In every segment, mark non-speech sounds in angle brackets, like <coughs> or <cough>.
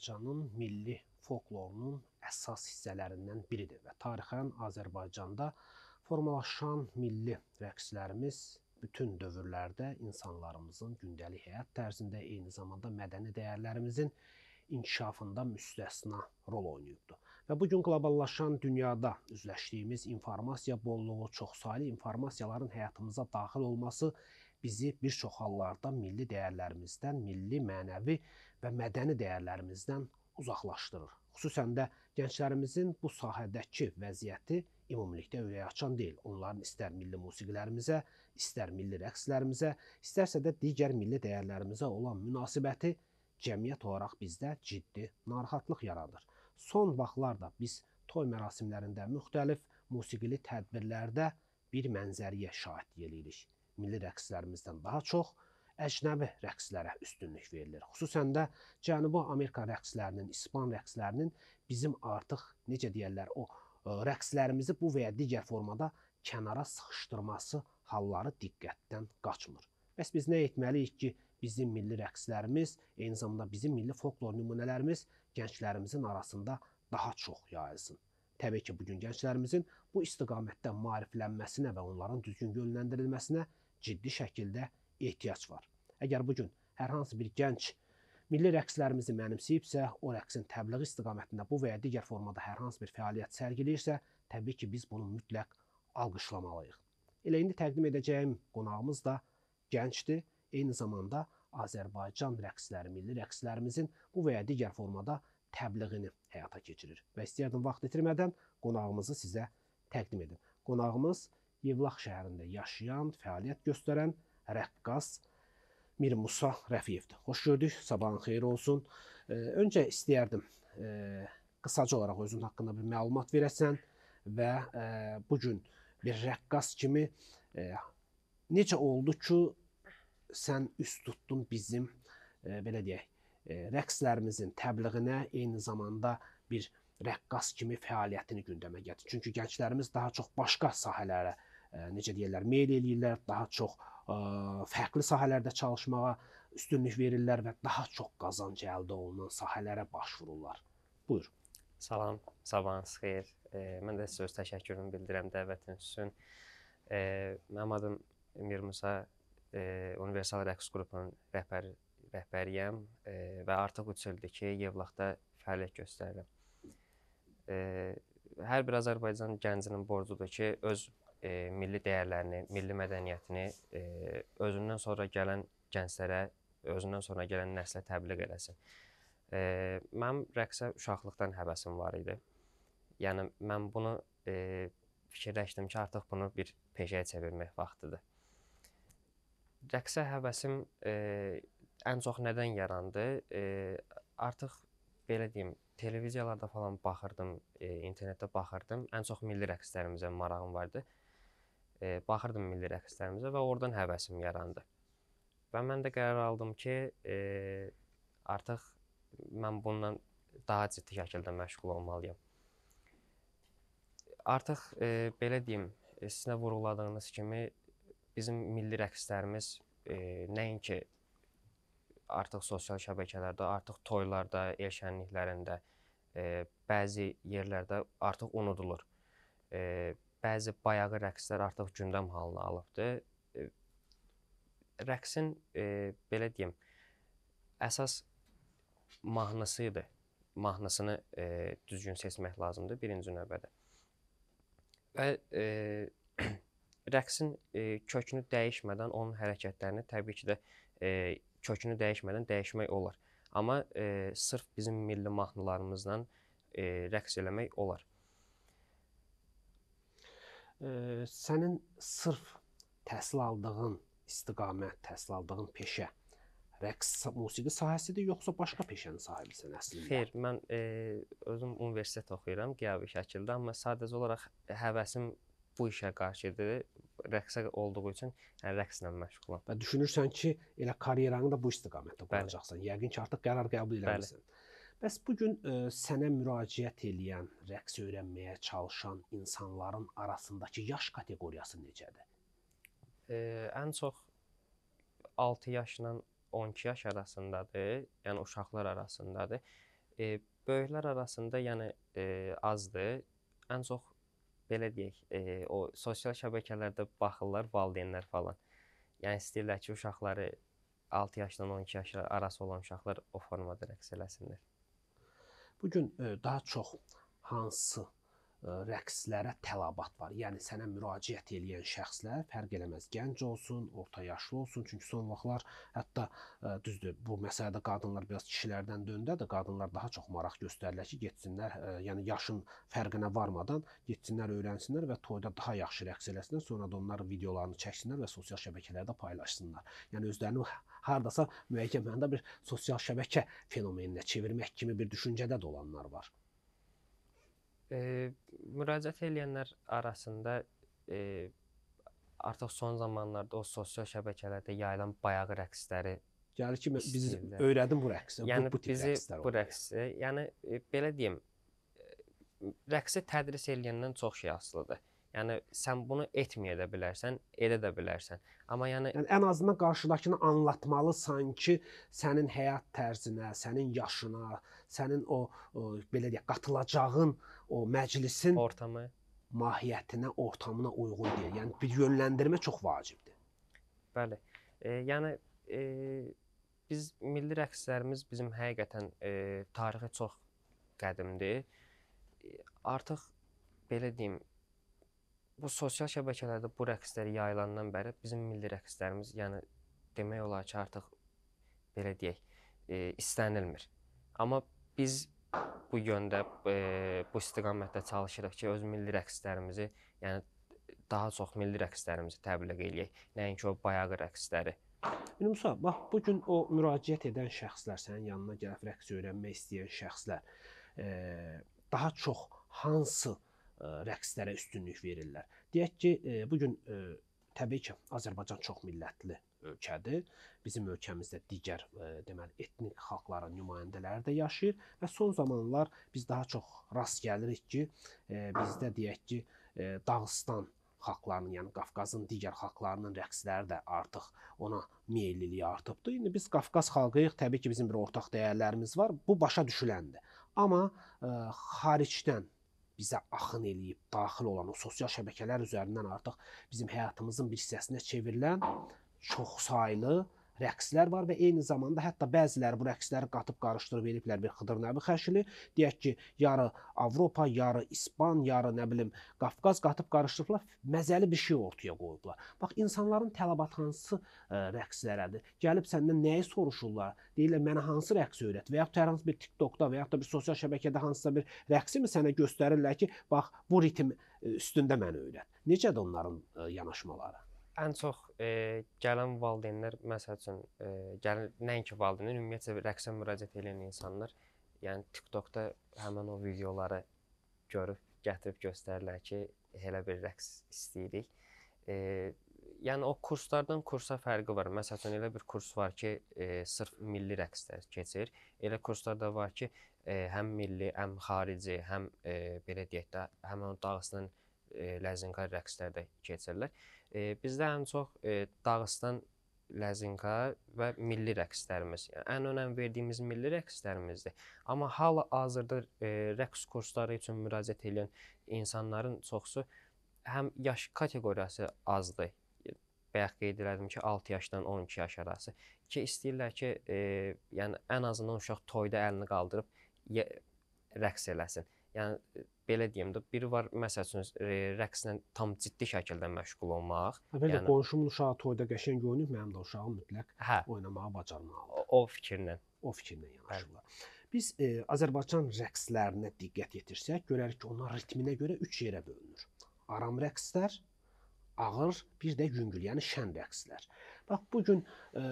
Azərbaycanın milli folklorunun əsas hissələrindən biridir və tarixən Azərbaycanda formalaşan milli rəqslərimiz bütün dövrlərdə insanlarımızın gündəlik həyat tərzində, eyni zamanda mədəni dəyərlərimizin inkişafında müstəsna rol oynayıbdı. Və bu gün qloballaşan dünyada üzləşdiyimiz informasiya bolluğu, çoxsaylı informasiyaların həyatımıza daxil olması bizi bir çox hallarda milli dəyərlərimizdən, milli mənəvi və mədəni dəyərlərimizdən uzaqlaşdırır. Xüsusən də gənclərimizin bu sahədəki vəziyyəti ümumilikdə ürəyə açan deyil. Onların istər milli musiqilərimizə, istər milli rəqslərimizə, istərsə də digər milli dəyərlərimizə olan münasibəti cəmiyyət olaraq bizdə ciddi narahatlıq yaradır. Son vaxtlarda biz toy mərasimlərində müxtəlif musiqili tədbirlərdə bir mənzəriyə şahidlik edirik. Milli rəqslərimizdən daha çox əcnəbi rəqslərə üstünlük verilir. Xüsusən də Cənubi Amerika rəqslərinin, İspan rəqslərinin bizim artıq necə deyirlər o e, rəqslərimizi bu və ya digər formada kənara sıxışdırması halları diqqətdən qaçmır. Bəs biz nə etməliyik ki, bizim milli rəqslərimiz, eyni zamanda bizim milli folklor nümunələrimiz gənclərimizin arasında daha çox yayılsın. Təbii ki, bu gün gənclərimizin bu istiqamətdə maariflənməsinə və onların düzgün yönləndirilməsinə ciddi şəkildə ehtiyac var. Əgər bu gün hər hansı bir gənc milli rəqslərimizi mənimsəyibsə, o rəqsin təbliğ istiqamətində bu və ya digər formada hər hansı bir fəaliyyət sərgiləyirsə, təbii ki, biz bunu mütləq alqışlamalıyıq. Elə indi təqdim edəcəyim qonağımız da gəncdir, eyni zamanda Azərbaycan rəqsləri, milli rəqslərimizin bu və ya digər formada təbliğini həyata keçirir. Və istəyərdim vaxt itirmədən qonağımızı sizə təqdim edim. Qonağımız Yevlax şəhərində yaşayan, fəaliyyət göstərən rəqqas Mir Musa Rəfiyevdir. Xoş gördük, sabahın xeyir olsun. Öncə istəyərdim e, qısaca olaraq özün haqqında bir məlumat verəsən və e, bu gün bir rəqqas kimi e, necə oldu ki, sən üz tutdun bizim belə deyək, rəqslərimizin təbliğinə, eyni zamanda bir rəqqas kimi fəaliyyətini gündəmə gətir. Çünki gənclərimiz daha çox başqa sahələrə necə deyirlər, meyl eləyirlər, daha çox fərqli sahələrdə çalışmağa üstünlük verirlər və daha çox qazanc əldə olunan sahələrə baş vururlar. Buyur. Salam, sabahınız xeyir. E, mən də sizə öz təşəkkürümü bildirəm dəvətiniz üçün. E, mənim adım Mir Musa, e, Universal Rəqs qrupunun rəhbəri rəhbəriyəm e, və artıq 3 ildir ki, Yevlaxda fəaliyyət göstərirəm. E, hər bir Azərbaycan gəncinin borcudur ki, öz e, milli dəyərlərini, milli mədəniyyətini e, özündən sonra gələn gənclərə, özündən sonra gələn nəslə təbliğ eləsin. E, mənim rəqsə uşaqlıqdan həvəsim var idi. Yəni mən bunu e, fikirləşdim ki, artıq bunu bir peşəyə çevirmək vaxtıdır. Rəqsə həvəsim e, ən çox nədən yarandı? E, artıq belə deyim, televiziyalarda falan baxırdım, e, internetdə baxırdım. Ən çox milli rəqslərimizə marağım vardı e, baxırdım milli rəqslərimizə və oradan həvəsim yarandı. Və mən də qərar aldım ki, e, artıq mən bununla daha ciddi şəkildə məşğul olmalıyam. Artıq e, belə deyim, e, sizin vurğuladığınız kimi bizim milli rəqslərimiz e, nəinki artıq sosial şəbəkələrdə, artıq toylarda, el şənliklərində, e, bəzi yerlərdə artıq unudulur. E, bəzi bayağı rəqslər artıq gündəm halına alıbdı. E, rəqsin e, belə deyim, əsas mahnısı idi. Mahnısını e, düzgün seçmək lazımdır birinci növbədə. Və e, <clears throat> rəqsin e, kökünü dəyişmədən onun hərəkətlərini təbii ki də e, kökünü dəyişmədən dəyişmək olar. Amma e, sırf bizim milli mahnılarımızla e, rəqs eləmək olar e, sənin sırf təhsil aldığın istiqamət, təhsil aldığın peşə rəqs musiqi sahəsidir yoxsa başqa peşənin sahibisən əslində? Xeyr, mən e, özüm universitet oxuyuram Qiyabi Şəkildə, amma sadəcə olaraq həvəsim bu işə qarşı idi. Rəqsə olduğu üçün yəni rəqslə məşğulam. Və düşünürsən ki, elə karyeranı da bu istiqamətdə quracaqsan. Yəqin ki, artıq qərar qəbul eləmisən. Bəli. Bəs bu gün e, sənə müraciət edən, rəqs öyrənməyə çalışan insanların arasındakı yaş kateqoriyası necədir? Ə, e, ən çox 6 yaşla 12 yaş arasındadır, yəni uşaqlar arasındadır. E, böyüklər arasında yəni e, azdır. Ən çox belə deyək, e, o sosial şəbəkələrdə baxırlar valideynlər falan. Yəni istəyirlər ki, uşaqları 6 yaşdan 12 yaş arası olan uşaqlar o formada rəqs eləsinlər. Bu gün e, daha çox hansı e, rəqslərə tələbat var. Yəni sənə müraciət edən şəxslər fərq eləməz, gənc olsun, orta yaşlı olsun. Çünki son vaxtlar hətta e, düzdür, bu məsələdə qadınlar biraz kişilərdən döndə də qadınlar daha çox maraq göstərirlər ki, getsinlər, yəni yaşın fərqinə varmadan getsinlər, öyrənsinlər və toyda daha yaxşı rəqs eləsinlər, sonra da onların videolarını çəksinlər və sosial şəbəkələrdə paylaşsınlar. Yəni özlərini hardasa müəyyən mənada bir sosial şəbəkə fenomeninə çevirmək kimi bir düşüncədə də olanlar var. E, müraciət edənlər arasında e, artıq son zamanlarda o sosial şəbəkələrdə yayılan bayağı rəqsləri gəlir yəni ki biz öyrədim bu rəqsi. Yəni bu, bu bizi rəqslər bu rəqsi, yəni e, belə deyim, e, rəqsi tədris edəndən çox şey asılıdır. Yəni sən bunu etməyə də bilərsən, edə də bilərsən. Amma yəni, yəni ən azından qarşıdakını anlatmalısan ki, sənin həyat tərzinə, sənin yaşına, sənin o, o belə deyək, qatılacağın o məclisin ortamı mahiyyətinə, ortamına uyğun deyil. Yəni bir yönləndirmə çox vacibdir. Bəli. E, yəni e, biz milli rəqslərimiz bizim həqiqətən e, tarixi çox qədimdir. E, artıq belə deyim, bu sosial şəbəkələrdə bu rəqslər yayılandan bəri bizim milli rəqslərimiz, yəni demək olar ki, artıq belə deyək, e, istənilmir. Amma biz bu yöndə e, bu istiqamətdə çalışırıq ki, öz milli rəqslərimizi, yəni daha çox milli rəqslərimizi təbliğ eləyək, nəinki o bayağı rəqsləri. Ümumiyyətlə bax bu gün o müraciət edən şəxslər, sənin yanına gəlib rəqs öyrənmək istəyən şəxslər e, daha çox hansı e, rəqslərə üstünlük verirlər. Deyək ki, bu gün təbii ki, Azərbaycan çox millətli ölkədir. Bizim ölkəmizdə digər deməli etnik xalqların nümayəndələri də yaşayır və son zamanlar biz daha çox rast gəlirik ki, bizdə deyək ki, Dağıstan xalqlarının, yəni Qafqazın digər xalqlarının rəqsləri də artıq ona meylliliyi artıbdı. İndi biz Qafqaz xalqıyıq, təbii ki, bizim bir ortaq dəyərlərimiz var. Bu başa düşüləndir. Amma ə, xaricdən bizə axın eləyib daxil olan o sosial şəbəkələr üzərindən artıq bizim həyatımızın bir hissəsinə çevrilən çoxsaylı rəqslər var və eyni zamanda hətta bəziləri bu rəqsləri qatıb qarışdırıb eliblər bir Xıdır Nəbi xəşili. Deyək ki, yarı Avropa, yarı İspan, yarı nə bilim Qafqaz qatıb qarışdırıblar, məzəli bir şey ortaya qoyublar. Bax insanların tələbatı hansı e, rəqslərədir? Gəlib səndən nəyi soruşurlar? Deyirlər mənə hansı rəqs öyrət və ya hər hansı bir TikTokda və ya da bir sosial şəbəkədə hansısa bir rəqsi mi sənə göstərirlər ki, bax bu ritm e, üstündə mənə öyrət. Necədir onların e, yanaşmaları? ən çox e, gələn valideynlər məsəl üçün e, gəlin nəinki valideynlər, ümumiyyətlə rəqsə müraciət edən insanlar, yəni TikTokda həmin o videoları görüb gətirib göstərirlər ki, elə bir rəqs istəyirik. E, yəni o kurslardan kursa fərqi var. Məsələn, elə bir kurs var ki, e, sırf milli rəqslər keçir. Elə kurslar da var ki, e, həm milli, həm xarici, həm e, belə deyək də, həmin o Dağıstan e, Ləzginkar rəqslər də keçirlər. E, bizdə ən çox e, Dağıstan ləzinka və milli rəqslərimiz. Yəni ən önəm verdiyimiz milli rəqslərimizdir. Amma hal-hazırda e, rəqs kursları üçün müraciət edən insanların çoxu həm yaş kateqoriyası azdır. Bayaq qeyd elədim ki, 6 yaşdan 12 yaş arası ki, istəyirlər ki, e, yəni ən azından uşaq toyda əlini qaldırıb rəqs eləsin. Yəni belə deyim də, biri var məsəl üçün e, rəqslə tam ciddi şəkildə məşğul olmaq. Belə yəni, qonşumun uşağı toyda qəşəng oynayıb, mənim də uşağım mütləq hə, oynamağı bacarmalıdır. O fikirlə, o fikirlə yanaşırlar. Bəli. Biz e, Azərbaycan rəqslərinə diqqət yetirsək, görərik ki, onlar ritminə görə 3 yerə bölünür. Aram rəqslər, ağır, bir də yüngül, yəni şən rəqslər. Bax bu gün e,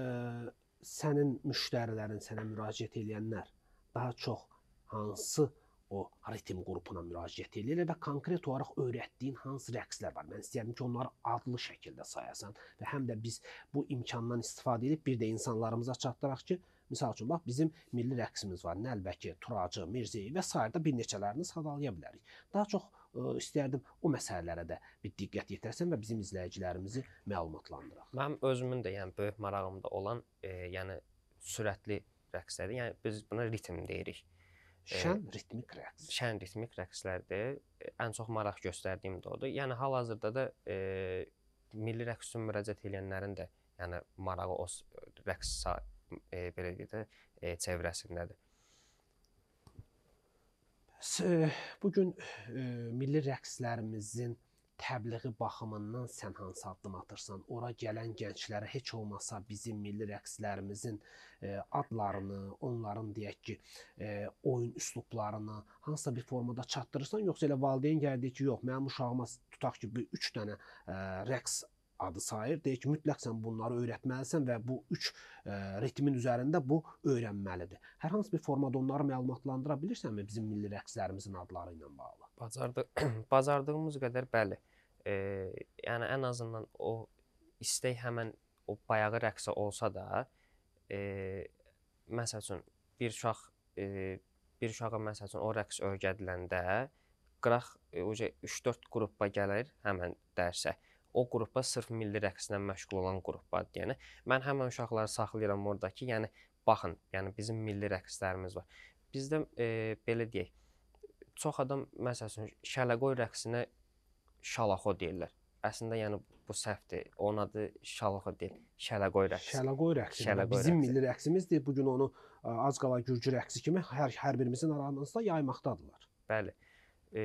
sənin müştərilərin sənə müraciət edənlər daha çox hansı o ritm qrupuna müraciət eləyir və konkret olaraq öyrətdiyin hansı rəqslər var? Mən istəyirəm ki, onları adlı şəkildə sayasan və həm də biz bu imkandan istifadə edib bir də insanlarımıza çatdıraq ki, Məsəl üçün bax bizim milli rəqsimiz var. Nəlbəki, Turacı, Mirzəyi və sair də bir neçələrini sadalaya bilərik. Daha çox ə, e, istərdim o məsələlərə də bir diqqət yetirsən və bizim izləyicilərimizi məlumatlandıraq. Mənim özümün də yəni böyük marağımda olan, e, yəni sürətli rəqslərdir. Yəni biz buna ritm deyirik. Şən ritmik rəqs. Şən ritmik rəqslərdir. E, ən çox maraq göstərdiyim də odur. Yəni hal-hazırda da e, milli rəqsə müraciət edənlərin də yəni marağı o e, rəqs e, belə deyək də e, çevrəsindədir. Bəs e, bu gün e, milli rəqslərimizin təbliği baxımından sən hansı addım atırsan, ora gələn gənclərə heç olmasa bizim milli rəqslərimizin e, adlarını, onların deyək ki, e, oyun üslublarını hansısa bir formada çatdırırsan, yoxsa elə valideyn gəldi ki, yox, mənim uşağıma tutaq ki, 3 dənə e, rəqs adı sayır. Deyir ki, mütləq sən bunları öyrətməlisən və bu 3 ritmin üzərində bu öyrənməlidir. Hər hansı bir formada onları məlumatlandıra bilirsənmi bizim milli rəqslərimizin adları ilə bağlı? Bacardıq bacardığımız <clears throat> qədər bəli. E, yəni ən azından o istək həmin o bayağı rəqsə olsa da, e, məsəl üçün bir uşaq e, bir uşağa məsəl üçün o rəqs öyrədiləndə qıraq e, oca 3-4 qrupba gəlir həmin dərsə. O qrupa sırf milli rəqslə məşğul olan qrupba. Yəni mən həmin uşaqları saxlayıram ordakı. Yəni baxın, yəni bizim milli rəqslərimiz var. Bizdə e, belə deyək, çox adam məsələn şələqoy rəqsinə şalaxo deyirlər. Əslində yəni bu səhvdir. Onun adı şalaxo deyil, şələqoy rəqsi. Şələqoy rəqsi. Şələqoy bizim rəqsi. milli rəqsimizdir. Bu gün onu e, az qala gürcü rəqsi kimi hər hər birimizin aramızda yaymaqdadılar. Bəli. E,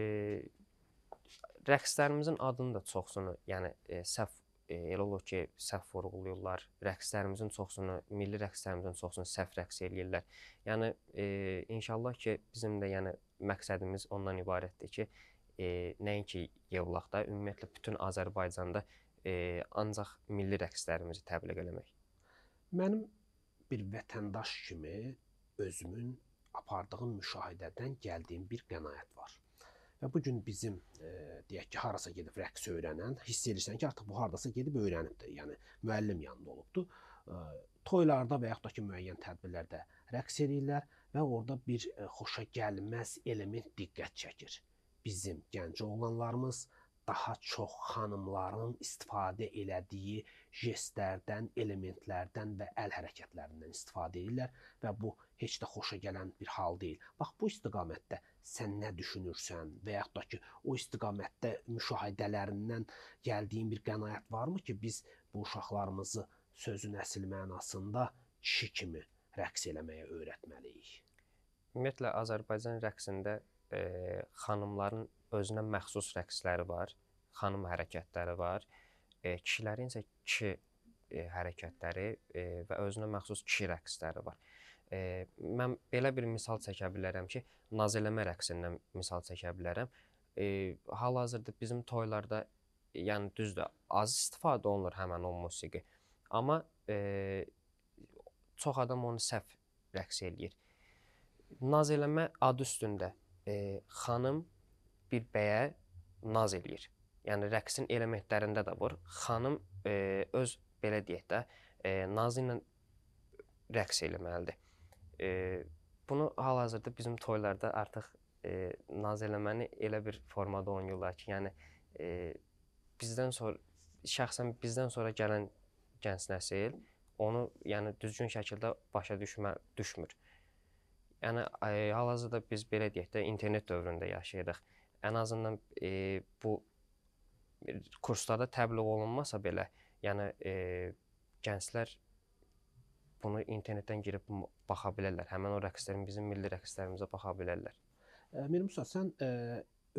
rəqslərimizin adını da çoxsunu, yəni e, səhv e, elə olur ki, səhv vurğulayırlar. Rəqslərimizin çoxsunu, milli rəqslərimizin çoxsunu səhv rəqs eləyirlər. Yəni e, inşallah ki, bizim də yəni məqsədimiz ondan ibarətdir ki, e, nəinki Yevlaqda, ümumiyyətlə bütün Azərbaycanda e, ancaq milli rəqslərimizi təbliğ eləmək. Mənim bir vətəndaş kimi özümün apardığım müşahidədən gəldiyim bir qənaət var. Və bu gün bizim e, deyək ki, harasa gedib rəqs öyrənən hiss edirsən ki, artıq bu hardasa gedib öyrənibdir. Yəni müəllim yanında olubdu. E, toylarda və yaxud da ki müəyyən tədbirlərdə rəqs eləyirlər və orada bir e, xoşa gəlməz element diqqət çəkir. Bizim gənc oğlanlarımız daha çox xanımların istifadə elədiyi jestlərdən, elementlərdən və əl hərəkətlərindən istifadə edirlər və bu heç də xoşa gələn bir hal deyil. Bax bu istiqamətdə sən nə düşünürsən və yaxud da ki, o istiqamətdə müşahidələrindən gəldiyin bir qənaət varmı ki, biz bu uşaqlarımızı sözün əsl mənasında kişi kimi rəqs eləməyə öyrətməliyik? Ümumiyyətlə Azərbaycan rəqsində e, xanımların özünə məxsus rəqsləri var, xanım hərəkətləri var. E, kişilərin isə kişi e, hərəkətləri e, və özünə məxsus kişi rəqsləri var. E, mən belə bir misal çəkə bilərəm ki, nazeləmə rəqsindən misal çəkə bilərəm. E, Hal-hazırda bizim toylarda, yəni düzdür, az istifadə olunur həmin o musiqi. Amma e, çox adam onu səhv rəqs eləyir. Naz eləmə adı üstündə e, xanım bir bəyə naz eləyir. Yəni rəqsin elementlərində də var. Xanım e, öz belə deyək də, e, nazı ilə rəqs eləməlidir. E, bunu hal-hazırda bizim toylarda artıq e, naz eləməni elə bir formada oynayırlar ki, yəni e, bizdən sonra şəxsən bizdən sonra gələn gənc nəsil e, onu yəni düzgün şəkildə başa düşmə düşmür. Yəni e, hal-hazırda biz belə deyək də internet dövründə yaşayırıq. Ən azından e, bu kurslarda təbliğ olunmasa belə, yəni e, gənclər bunu internetdən girib baxa bilərlər. Həmin o rəqslərin bizim milli rəqslərimizə baxa bilərlər. E, Mir Musa, sən e,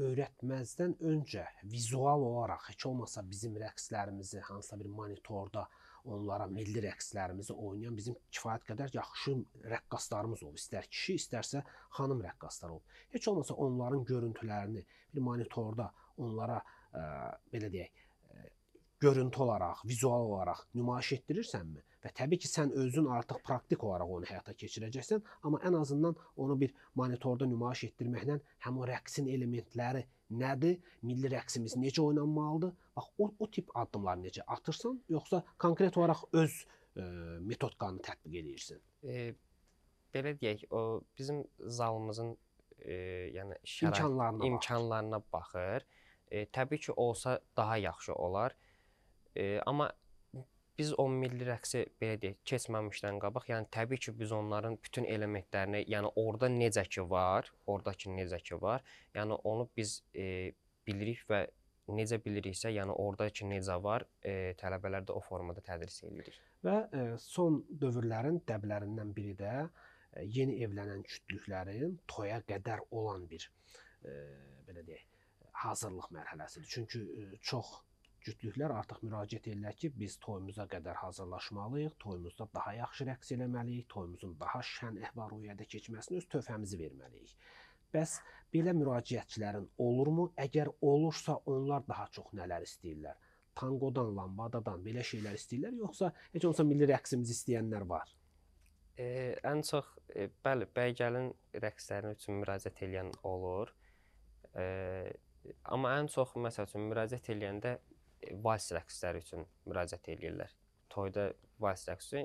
öyrətməzdən öncə vizual olaraq heç olmasa bizim rəqslərimizi hansısa bir monitorda e, onlara milli rəqslərimizi oynayan bizim kifayət qədər yaxşı rəqqaslarımız olub. İstər kişi, istərsə xanım rəqqaslar olub. Heç olmasa onların görüntülərini bir monitorda onlara ə, e, belə deyək, ə, e, görüntü olaraq, vizual olaraq nümayiş etdirirsənmi? Və təbii ki, sən özün artıq praktik olaraq onu həyata keçirəcəksən, amma ən azından onu bir monitorda nümayiş etdirməklə həm o rəqsin elementləri nədir, milli rəqsimiz necə oynanmalıdır? Bax o, o tip addımları necə atırsan, yoxsa konkret olaraq öz e, metodlarını tətbiq edirsən? E, belə deyək, o bizim zalımızın e, yəni şərait imkanlarına, imkanlarına baxır. baxır. E, təbii ki, olsa daha yaxşı olar. E, amma biz 10 milli rəqsi belə deyək, keçməmişdən qabaq, yəni təbii ki, biz onların bütün elementlərini, yəni orada necə ki var, ordakı necə ki var, yəni onu biz e, bilirik və necə biliriksə, yəni ordakı necə var, e, tələbələr də o formada tədris edirik. Və e, son dövrlərin dəblərindən biri də e, yeni evlənən kütlüklərin toya qədər olan bir e, belə deyək, hazırlıq mərhələsidir. Çünki e, çox cütlüklər artıq müraciət edirlər ki, biz toyumuza qədər hazırlaşmalıyıq, toyumuzda daha yaxşı rəqs eləməliyik, toyumuzun daha şən əhval-ruhiyyədə keçməsini öz töhfəmizi verməliyik. Bəs belə müraciətçilərin olurmu? Əgər olursa, onlar daha çox nələr istəyirlər? Tangodan, lambadadan belə şeylər istəyirlər, yoxsa heç olmasa milli rəqsimizi istəyənlər var? E, ən çox e, bəli, bəygəlin rəqsləri üçün müraciət edən olur. E, amma ən çox məsəl üçün müraciət edəndə vals rəqsləri üçün müraciət eləyirlər. Toyda vals rəqsi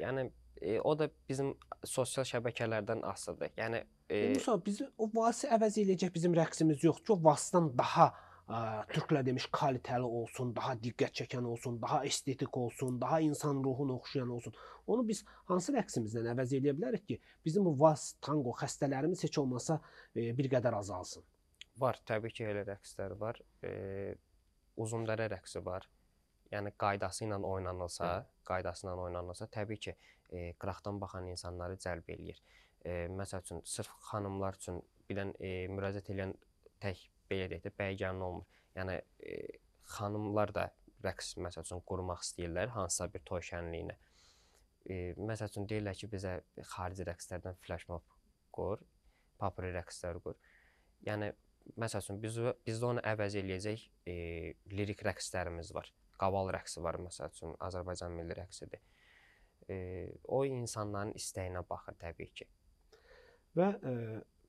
yəni e, o da bizim sosial şəbəkələrdən asılıdır. Yəni e, e Musa bizim o valsı əvəz eləyəcək bizim rəqsimiz yoxdur ki, o valsdan daha ə, e, türklə demiş kalitəli olsun, daha diqqət çəkən olsun, daha estetik olsun, daha insan ruhuna oxşayan olsun. Onu biz hansı rəqsimizdən əvəz eləyə bilərik ki, bizim bu vals, tango xəstələrimiz heç olmasa ə, e, bir qədər azalsın? Var, təbii ki, elə rəqslər var. E, uzundərə rəqsi var. Yəni qaydası ilə oynanılsa, hə. qaydası ilə oynanılsa, təbii ki, e, qıraqdan baxan insanları cəlb eləyir. E, məsəl üçün sırf xanımlar üçün bilən e, müraciət edən tək belə deyək də bəygənin olmur. Yəni e, xanımlar da rəqs məsəl üçün qurmaq istəyirlər hansısa bir toy şənliyinə. E, məsəl üçün deyirlər ki, bizə xarici rəqslərdən flashmob qur, papri rəqslər qur. Yəni məsəl üçün biz bizdə onu əvəz eləyəcək e, lirik rəqslərimiz var. Qaval rəqsi var məsəl üçün Azərbaycan milli rəqsidir. E, o insanların istəyinə baxır təbii ki. Və e,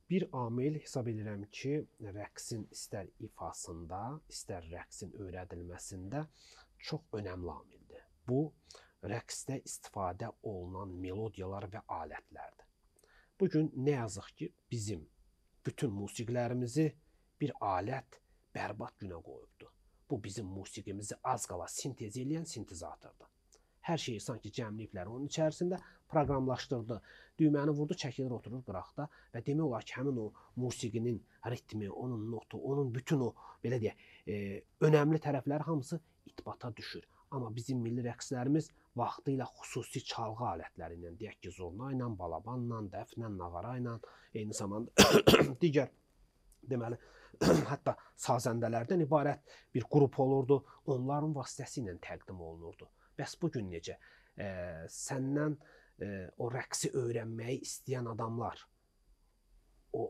bir amil hesab edirəm ki, rəqsin istər ifasında, istər rəqsin öyrədilməsində çox önəmli amildir. Bu rəqsdə istifadə olunan melodiyalar və alətlərdir. Bu gün nə yazıq ki, bizim bütün musiqilərimizi bir alət bərbad günə qoyubdu. Bu bizim musiqimizi az qala sintez eləyən sintezatordur. Hər şeyi sanki cəmləyiblər onun içərisində, proqramlaşdırdı. Düyməni vurdu, çəkilir oturur qıraqda və demək olar ki, həmin o musiqinin ritmi, onun notu, onun bütün o belə deyək, e, önəmli tərəfləri hamısı itbata düşür. Amma bizim milli rəqslərimiz vaxtı ilə xüsusi çalğı alətləri ilə, deyək ki, zurna ilə, balabanla, dəfnlə, nağara ilə, eyni zamanda <coughs> digər deməli <clears throat> hətta sazəndələrdən ibarət bir qrup olurdu. Onların vasitəsilə təqdim olunurdu. Bəs bu gün necə? E, səndən e, o rəqsi öyrənməyi istəyən adamlar o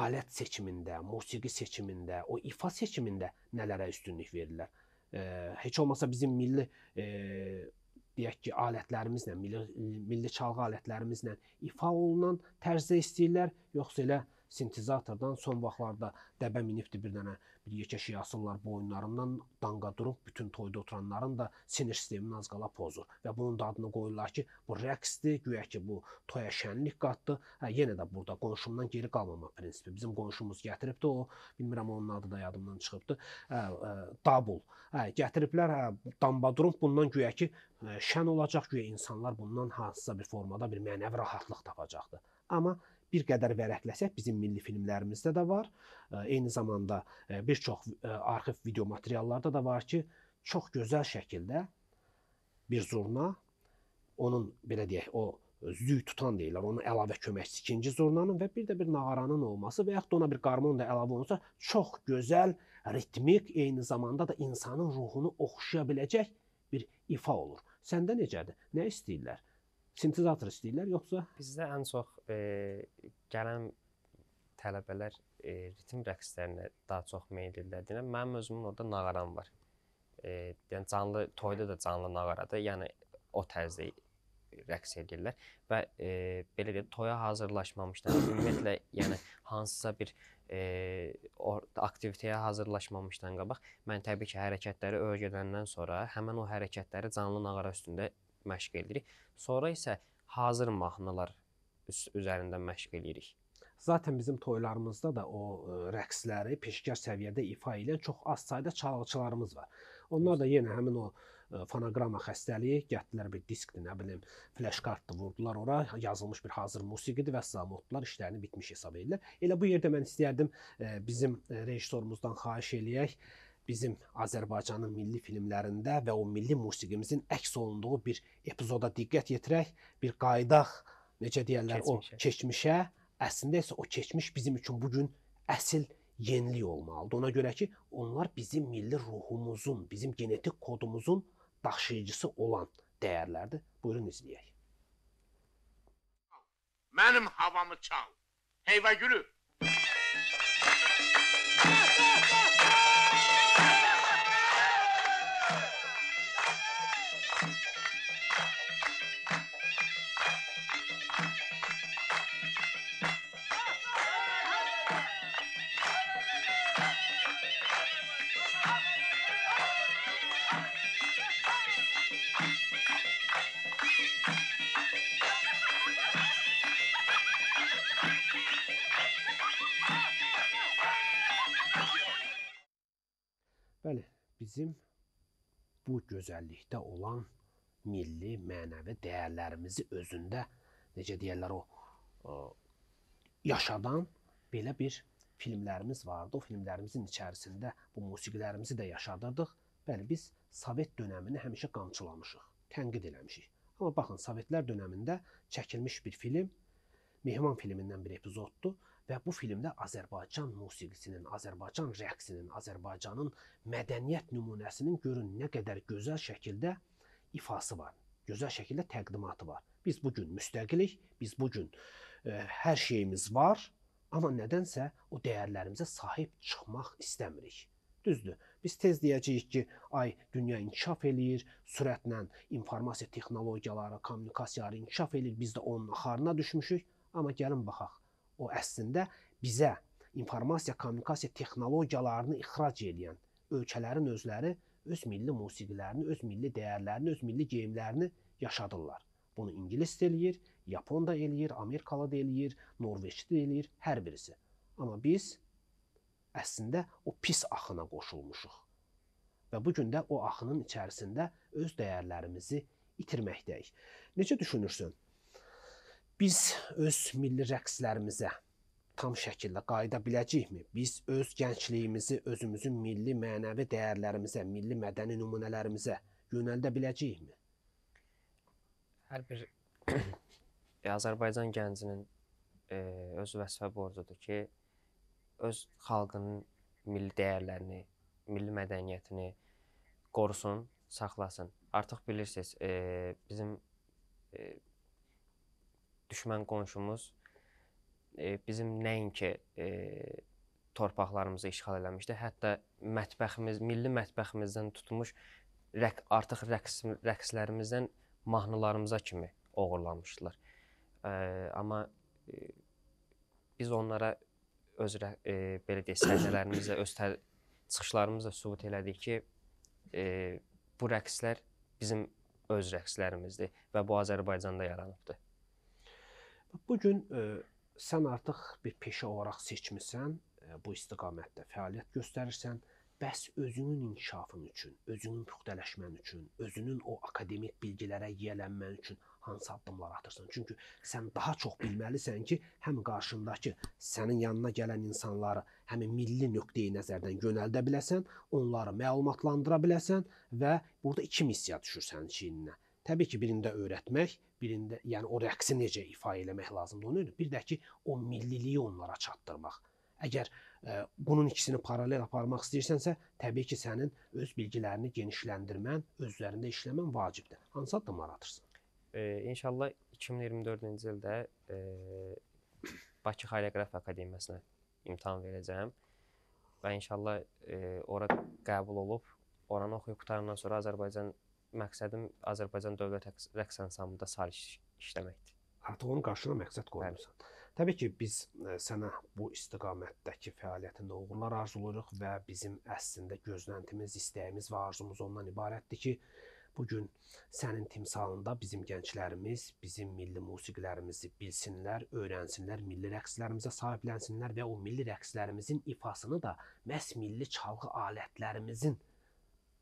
alət seçimində, musiqi seçimində, o ifa seçimində nələrə üstünlük verirlər? E, heç olmasa bizim milli e, deyək ki, alətlərimizlə, milli, milli çalğı alətlərimizlə ifa olunan tərzdə istəyirlər, yoxsa elə e, sintezatordan son vaxtlarda dəbə minibdi bir dənə bir yekəşi asırlar boyunlarından danqa durub bütün toyda oturanların da sinir sistemini az qala pozur və bunun da adını qoyurlar ki, bu rəqsdir, guya ki bu toya şənlik qatdı. Hə yenə də burada qonşumdan geri qalmama prinsipi. Bizim qonşumuz gətiribdi o, bilmirəm onun adı da yadımdan çıxıbdı. Hə, hə double. Hə gətiriblər, hə damba durub bundan guya ki e, şən olacaq, guya insanlar bundan hansısa bir formada bir mənəvi rahatlıq tapacaqdı. Amma bir qədər vərəqləsək, bizim milli filmlərimizdə də var. Eyni zamanda bir çox arxiv video materiallarda da var ki, çox gözəl şəkildə bir zurna onun belə deyək, o züy tutan deyirlər, onun əlavə köməkçisi ikinci zurnanın və bir də bir nağaranın olması və yaxud da ona bir qarmon da əlavə olunsa, çox gözəl, ritmik, eyni zamanda da insanın ruhunu oxşaya biləcək bir ifa olur. Səndə necədir? Nə istəyirlər? sintetizator istəyirlər, yoxsa? Bizdə ən çox e, gələn tələbələr e, ritm rəqslərinə daha çox meyillidirlər. Deyirəm, yəni mənim özümün orada nağaram var. E, yəni canlı toyda da canlı nağarada, yəni o tərzdə rəqs edirlər və e, belə deyim, toya hazırlaşmamışdan, <coughs> ümumiyyətlə, yəni hansısa bir e, aktivitəyə hazırlaşmamışdan qabaq mən təbii ki, hərəkətləri öyrədəndən sonra həmin o hərəkətləri canlı nağara üstündə məşq edirik. Sonra isə hazır mahnılar üzərində məşq eləyirik. Zaten bizim toylarımızda da o e, rəqsləri peşkar səviyyədə ifa edən çox az sayda çalğıçılarımız var. Onlar da yenə həmin o e, fonoqrama xəstəliyi gəldilər bir diskdir, nə bilim, flash kartdı vurdular ora, yazılmış bir hazır musiqidir və salam oldular, işlərini bitmiş hesab edirlər. Elə bu yerdə mən istərdim e, bizim rejissorumuzdan xahiş eləyək bizim Azərbaycanın milli filmlərində və o milli musiqimizin əks olunduğu bir epizoda diqqət yetirək, bir qayıdaq, necə deyirlər, keçmişə. o keçmişə. Əslində isə o keçmiş bizim üçün bu gün əsl yenilik olmalıdır. Ona görə ki, onlar bizim milli ruhumuzun, bizim genetik kodumuzun daşıyıcısı olan dəyərlərdir. Buyurun izləyək. Mənim havamı çal. Heyva gülü. Bəli, bizim bu gözəllikdə olan milli, mənəvi dəyərlərimizi özündə necə deyirlər o ə, yaşadan belə bir filmlərimiz vardı. O filmlərimizin içərisində bu musiqilərimizi də yaşadırdıq. Bəli, biz Sovet dövrünü həmişə qamçılamışıq, tənqid eləmişik. Amma baxın, Sovetlər dövründə çəkilmiş bir film Mehman filmindən bir epizoddur. Və bu filmdə Azərbaycan musiqisinin, Azərbaycan rəqsinin, Azərbaycanın mədəniyyət nümunəsinin görün nə qədər gözəl şəkildə ifası var. Gözəl şəkildə təqdimatı var. Biz bu gün müstəqilik, biz bu gün e, hər şeyimiz var, amma nədənsə o dəyərlərimizə sahib çıxmaq istəmirik. Düzdür. Biz tez deyəcəyik ki, ay dünya inkişaf eləyir, sürətlə informasiya texnologiyaları, kommunikasiyalar inkişaf eləyir, biz də onun axarına düşmüşük. Amma gəlin baxaq. O əslində bizə informasiya kommunikasiya texnologiyalarını ixrac edən ölkələrin özləri öz milli musiqilərini, öz milli dəyərlərini, öz milli geyimlərini yaşadırlar. Bunu ingilis də eləyir, yapon da eləyir, amerikalı da eləyir, norveçli də eləyir, hər birisi. Amma biz əslində o pis axına qoşulmuşuq. Və bu gün də o axının içərisində öz dəyərlərimizi itirməkdəyik. Necə düşünürsən? Biz öz milli rəqslərimizə tam şəkildə qayıda biləcəyikmi? Biz öz gəncliyimizi, özümüzün milli mənəvi dəyərlərimizə, milli mədəni nümunələrimizə yönəldə biləcəyikmi? Hər bir <coughs> e, Azərbaycan gəncinin e, öz vəzifə borcudur ki, öz xalqının milli dəyərlərini, milli mədəniyyətini qorusun, saxlasın. Artıq bilirsiniz, e, bizim e, düşmən qonşumuz e, bizim nəinki e, torpaqlarımızı işğal eləmişdi, hətta mətbəximiz, milli mətbəximizdən tutmuş rəq, artıq rəqs rəqslərimizdən mahnılarımıza kimi oğurlamışdılar. E, amma e, biz onlara öz e, belə deyək, səhnələrimizlə, öz çıxışlarımızla sübut elədik ki, e, bu rəqslər bizim öz rəqslərimizdir və bu Azərbaycanda yaranıbdı. Bu gün e, sən artıq bir peşə olaraq seçmisən, e, bu istiqamətdə fəaliyyət göstərirsən. Bəs özünün inkişafın üçün, özünün puxtələşmən üçün, özünün o akademik bilgilərə yiyələnmən üçün hansı addımlar atırsan? Çünki sən daha çox bilməlisən ki, həm qarşındakı sənin yanına gələn insanları həm milli nöqteyi nəzərdən yönəldə biləsən, onları məlumatlandıra biləsən və burada iki missiya düşür sənin çiyninə. Təbii ki, birində öyrətmək, birində, yəni o rəqsi necə ifa eləmək lazımdır onu öyrənib. Bir də ki, o milliliyi onlara çatdırmaq. Əgər ə, e, bunun ikisini paralel aparmaq istəyirsənsə, təbii ki, sənin öz bilgilərini genişləndirmən, özlərində işləmən vacibdir. Hansı addımlar atırsan? E, inşallah 2024-cü ildə e, Bakı Xoreoqrafiya Akademiyasına imtahan verəcəyəm və inşallah e, ora qəbul olub, oranı oxuyub qutarandan sonra Azərbaycan məqsədim Azərbaycan Dövlət Rəqs Ansamblında saliş işləməkdir. Artıq onun qarşısına məqsəd qoymusan. Bəli. Təbii ki, biz e, sənə bu istiqamətdəki fəaliyyətində uğurlar arzulayırıq və bizim əslində gözləntimiz, istəyimiz və arzumuz ondan ibarətdir ki, bu gün sənin timsalında bizim gənclərimiz, bizim milli musiqilərimizi bilsinlər, öyrənsinlər, milli rəqslərimizə sahiblənsinlər və o milli rəqslərimizin ifasını da məs milli çalğı alətlərimizin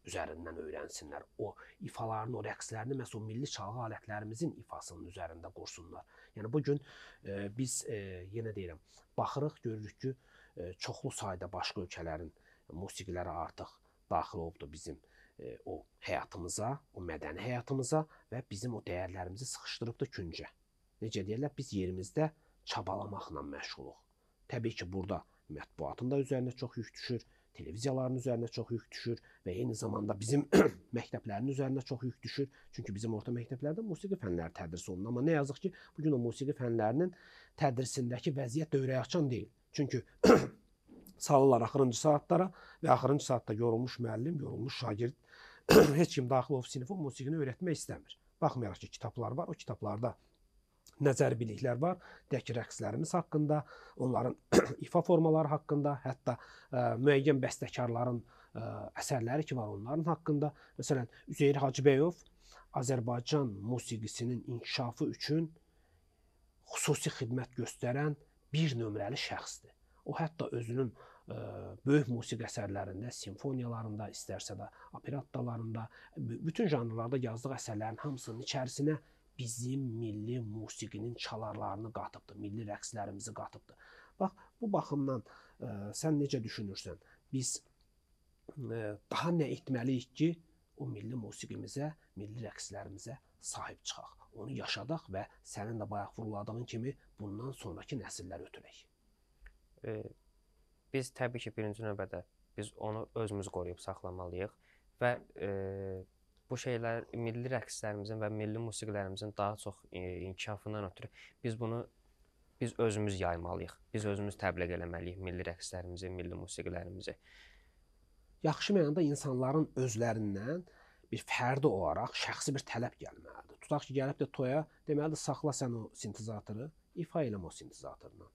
üzərindən öyrənsinlər. O ifalarını, o rəqslərini məhz o milli çalğı alətlərimizin ifasının üzərində qursunlar. Yəni bu gün e, biz e, yenə deyirəm, baxırıq, görürük ki, e, çoxlu sayda başqa ölkələrin musiqiləri artıq daxil olubdu bizim e, o həyatımıza, o mədəni həyatımıza və bizim o dəyərlərimizi sıxışdırıbdı küncə. Necə deyirlər, biz yerimizdə çabalamaqla məşğuluq. Təbii ki, burada mətbuatın da üzərinə çox yük düşür televiziyaların üzərinə çox yük düşür və eyni zamanda bizim <clears throat> məktəblərin üzərinə çox yük düşür. Çünki bizim orta məktəblərdə musiqi fənləri tədris olunur, amma nə yazıq ki, bu gün o musiqi fənlərinin tədrisindəki vəziyyət dövrəyəçan deyil. Çünki <clears throat> salırlar axırıncı saatlara və axırıncı saatda yorulmuş müəllim, yorulmuş şagird <clears throat> heç kim daxil olub sinifə musiqini öyrətmək istəmir. Baxmayaraq ki, kitablar var, o kitablarda nəzər biliklər var. Dəki rəqslərimiz haqqında, onların <clears throat> ifa formaları haqqında, hətta ə, e, müəyyən bəstəkarların ə, e, əsərləri ki var onların haqqında. Məsələn, Üzeyir Hacıbəyov Azərbaycan musiqisinin inkişafı üçün xüsusi xidmət göstərən bir nömrəli şəxsdir. O hətta özünün ə, e, böyük musiqi əsərlərində, simfoniyalarında, istərsə də operettalarında, bütün janrlarda yazdığı əsərlərin hamısının içərisinə bizim milli musiqinin çalarlarını qatıbdı, milli rəqslərimizi qatıbdı. Bax, bu baxımdan ə, e, sən necə düşünürsən? Biz ə, e, daha nə etməliyik ki, o milli musiqimizə, milli rəqslərimizə sahib çıxaq. Onu yaşadaq və sənin də bayaq vurğuladığın kimi bundan sonrakı nəsillər ötürək. E, biz təbii ki, birinci növbədə biz onu özümüz qoruyub saxlamalıyıq və e, bu şeylər milli rəqslərimizin və milli musiqilərimizin daha çox e, inkişafından ötürü biz bunu biz özümüz yaymalıyıq. Biz özümüz təbliğ eləməliyik milli rəqslərimizi, milli musiqilərimizi. Yaxşı mənada insanların özlərindən bir fərdi olaraq şəxsi bir tələb gəlməlidir. Tutaq ki, gəlib də toya deməlidir, saxla sən o sintezatoru, ifa eləmə o sintezatorla.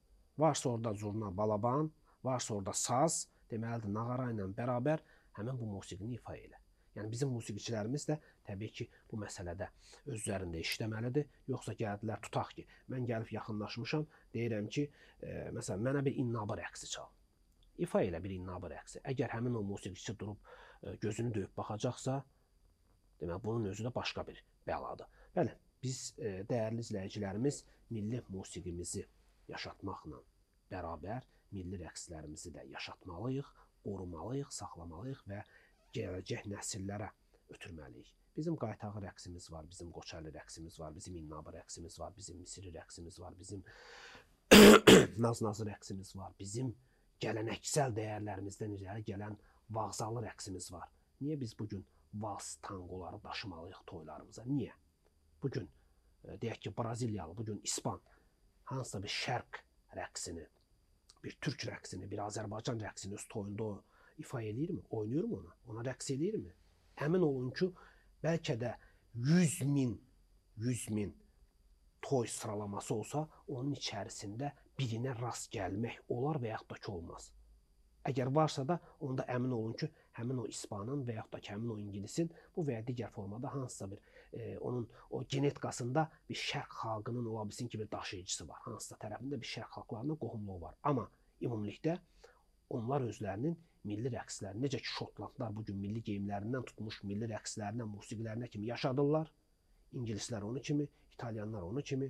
Varsa orada zurna, balaban, varsa orada saz, deməlidir, nağara ilə bərabər həmin bu musiqini ifa elə. Yəni bizim musiqiçilərimiz də təbii ki, bu məsələdə öz üzərində işləməlidir. Yoxsa gəldilər, tutaq ki, mən gəlib yaxınlaşmışam, deyirəm ki, e, məsələn, mənə bir innabı rəqsi çal. İfa ilə bir innabı rəqsi. Əgər həmin o musiqiçi durub e, gözünü döyüb baxacaqsa, deməli bunun özü də başqa bir bəladır. Bəli, biz e, dəyərli izləyicilərimiz milli musiqimizi yaşatmaqla bərabər milli rəqslərimizi də yaşatmalıyıq, qorumalıyıq, saxlamalıyıq və gələcək nəsillərə ötürməliyik. Bizim qaytağı rəqsimiz var, bizim qoçəli rəqsimiz var, bizim innabı rəqsimiz var, bizim misiri rəqsimiz var, bizim <coughs> naz-nazı rəqsimiz var, bizim gələnəksəl dəyərlərimizdən irəli gələn vağzalı rəqsimiz var. Niyə biz bu gün vals tanqoları daşımalıyıq toylarımıza? Niyə? Bu gün e, deyək ki, Braziliyalı, bu gün İspan hansısa bir şərq rəqsini, bir türk rəqsini, bir Azərbaycan rəqsini öz toyunda ifayə eləyirmi? Oynayırmı onu? Ona rəqs eləyirmi? Əmin olun ki, bəlkə də 100 min 100 min toy sıralaması olsa, onun içərisində birinə rast gəlmək olar və yaxud da ki olmaz. Əgər varsa da, onda əmin olun ki, həmin o İspanın və yaxud da ki, həmin o İngilisin bu və ya digər formada hansısa bir e, onun o genetikasında bir şərq xalqının ola bilsin ki, bir daşıyıcısı var. Hansısa tərəfində bir şərq xalqlarının qohumluğu var. Amma ümumilikdə onlar özlərinin milli rəqslərini, necə ki Şotlandlar bu gün milli geyimlərindən tutmuş milli rəqslərinə, musiqilərinə kimi yaşadırlar. İngilislər onu kimi, İtalyanlar onu kimi,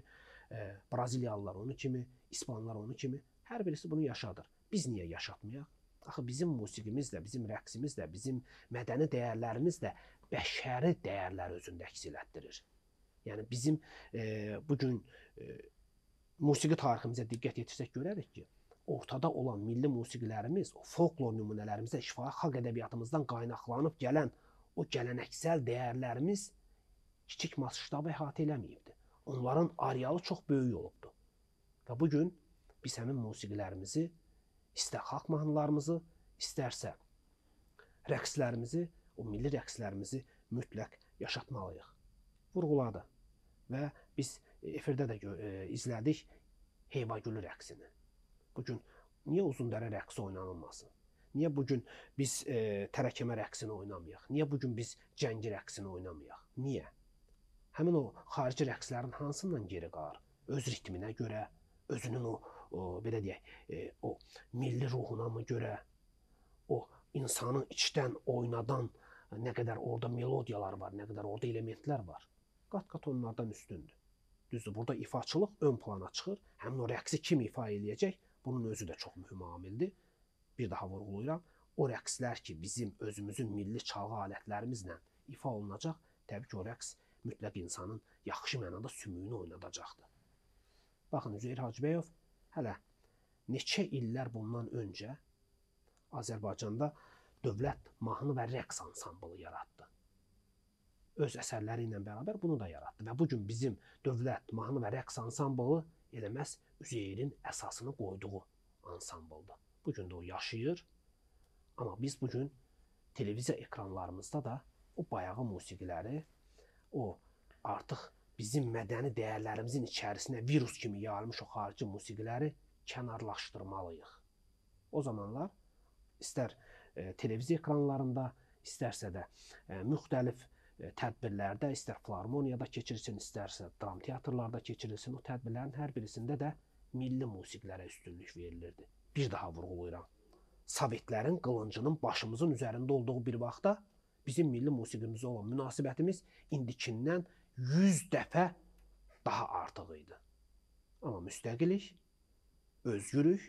e, Braziliyalılar onu kimi, İspanlar onu kimi. Hər birisi bunu yaşadır. Biz niyə yaşatmayaq? Axı bizim musiqimiz də, bizim rəqsimiz də, bizim mədəni dəyərlərimiz də bəşəri dəyərlər özündə əks etdirir. Yəni bizim e, bu gün e, musiqi tariximizə diqqət yetirsək görərik ki, ortada olan milli musiqilərimiz, folklor nümunələrimizdə şifahi xalq ədəbiyyatımızdan qaynaqlanıb gələn o gələnəksəl dəyərlərimiz kiçik masştabı əhatə eləməyibdi. Onların aryalı çox böyük olubdu. Və bu gün biz həmin musiqilərimizi, istər xalq mahnılarımızı, istərsə rəqslərimizi, o milli rəqslərimizi mütləq yaşatmalıyıq. Vurğuladı və biz e, efirdə də e, izlədik Heyvagülü rəqsini. Bu gün niyə Uzundərə rəqsi oynanılmasın? Niyə bu gün biz e, tərəkəmə rəqsini oynamayaq? Niyə bu gün biz cəngi rəqsini oynamayaq? Niyə? Həmin o xarici rəqslərin hansından geri qalar? Öz ritminə görə, özünün o, o belə deyək, e, o milli ruhuna mı görə, o insanı içdən oynadan nə qədər orada melodiyalar var, nə qədər orada elementlər var. Qat-qat onlardan üstündür. Düzdür, burada ifaçılıq ön plana çıxır. Həmin o rəqsi kim ifa eləyəcək? Bunun özü də çox mühüm amildir. Bir daha vurğulayıram. O rəqslər ki, bizim özümüzün milli çalğı alətlərimizlə ifa olunacaq, təbii ki, o rəqs mütləq insanın yaxşı mənada sümüyünü oynadacaqdır. Baxın Üzeyir Hacıbəyov hələ neçə illər bundan öncə Azərbaycanda dövlət mahnı və rəqs ansamblı yaratdı. Öz əsərləri ilə bərabər bunu da yaratdı və bu gün bizim dövlət mahnı və rəqs ansamblı elə məhz Üzeyrin əsasını qoyduğu ansamblda. Bu gün də o yaşayır. Amma biz bu gün televiziya ekranlarımızda da o bayağı musiqiləri, o artıq bizim mədəni dəyərlərimizin içərisinə virus kimi yayılmış o xarici musiqiləri kənarlaşdırmalıyıq. O zamanlar istər e, televiziya ekranlarında, istərsə də e, müxtəlif e, E, tədbirlərdə istər filarmoniyada keçirilsin, istərsə dram teatrlarda keçirilsin, o tədbirlərin hər birisində də milli musiqilərə üstünlük verilirdi. Bir daha vurğulayıram. Sovetlərin qılıncının başımızın üzərində olduğu bir vaxtda bizim milli musiqimizə olan münasibətimiz indikindən 100 dəfə daha artıq idi. Amma müstəqilik, özgürlük,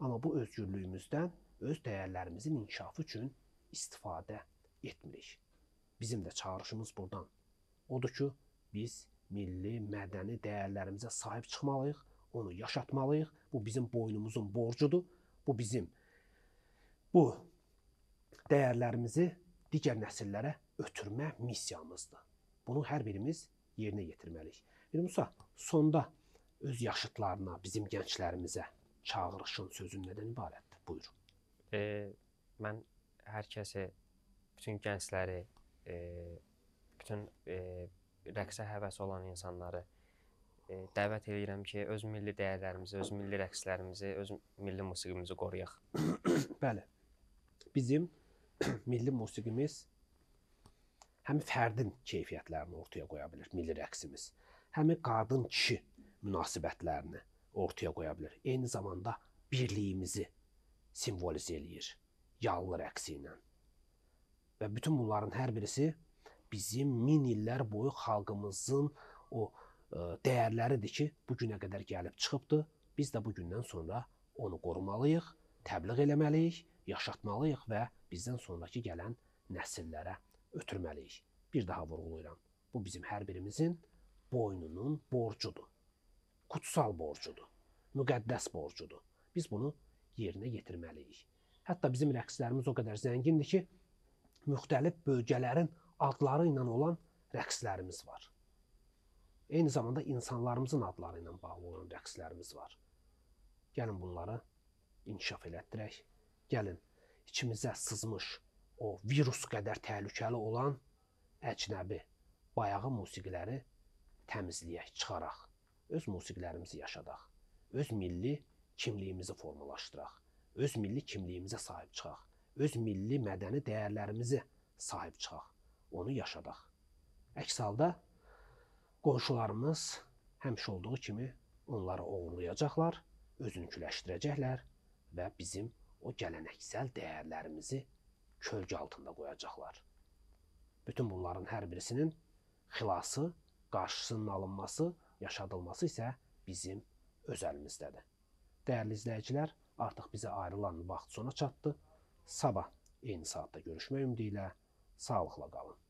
amma bu özgürlüyümüzdən öz dəyərlərimizin inkişafı üçün istifadə etmirik. Bizim də çağırışımız burdan odur ki, biz milli, mədəni dəyərlərimizə sahib çıxmalıyıq, onu yaşatmalıyıq. Bu bizim boynumuzun borcudur. Bu bizim bu dəyərlərimizi digər nəsillərə ötürmə missiyamızdır. Bunu hər birimiz yerinə yetirməliyik. Bir Musa, sonda öz yaşıtlarına, bizim gənclərimizə çağırışın sözün nədən ibarətdir? Buyur. E, mən hər kəsi, bütün gəncləri, e, bütün e, rəqsə həvəsi olan insanları e, dəvət edirəm ki, öz milli dəyərlərimizi, öz milli rəqslərimizi, öz milli musiqimizi qoruyaq. <coughs> Bəli. Bizim <coughs> milli musiqimiz həm fərdin keyfiyyətlərini ortaya qoya bilər, milli rəqsimiz, həm qadın-kişi münasibətlərini ortaya qoya bilər. Eyni zamanda birliyimizi simvolizə eləyir yallı rəqsi ilə. Və bütün bunların hər birisi bizim min illər boyu xalqımızın o e, dəyərləridir ki, bu günə qədər gəlib çıxıbdı. Biz də bu gündən sonra onu qorumalıyıq, təbliğ eləməliyik, yaşatmalıyıq və bizdən sonrakı gələn nəsillərə ötürməliyik. Bir daha vurğulayıram. Bu bizim hər birimizin boynunun borcudur. Kutsal borcudur. Müqəddəs borcudur. Biz bunu yerinə yetirməliyik. Hətta bizim rəqslərimiz o qədər zəngindir ki, müxtəlif bölgələrin adları ilə olan rəqslərimiz var. Eyni zamanda insanlarımızın adları ilə bağlı olan rəqslərimiz var. Gəlin bunları inkişaf elətdirək. Gəlin içimizə sızmış o virus qədər təhlükəli olan əcnəbi bayağı musiqiləri təmizləyək, çıxaraq. Öz musiqilərimizi yaşadaq. Öz milli kimliyimizi formalaşdıraq. Öz milli kimliyimizə sahib çıxaq öz milli mədəni dəyərlərimizi sahib çıxaq, onu yaşadaq. Əks halda qonşularımız həmişə olduğu kimi onları oğurlayacaqlar, özünküləşdirəcəklər və bizim o gələnəksəl dəyərlərimizi kölgə altında qoyacaqlar. Bütün bunların hər birisinin xilası, qarşısının alınması, yaşadılması isə bizim öz əlimizdədir. Dəyərli izləyicilər, artıq bizə ayrılan vaxt sona çatdı. Sabah eyni saatda görüşmək ümidi ilə sağlıqla qalın.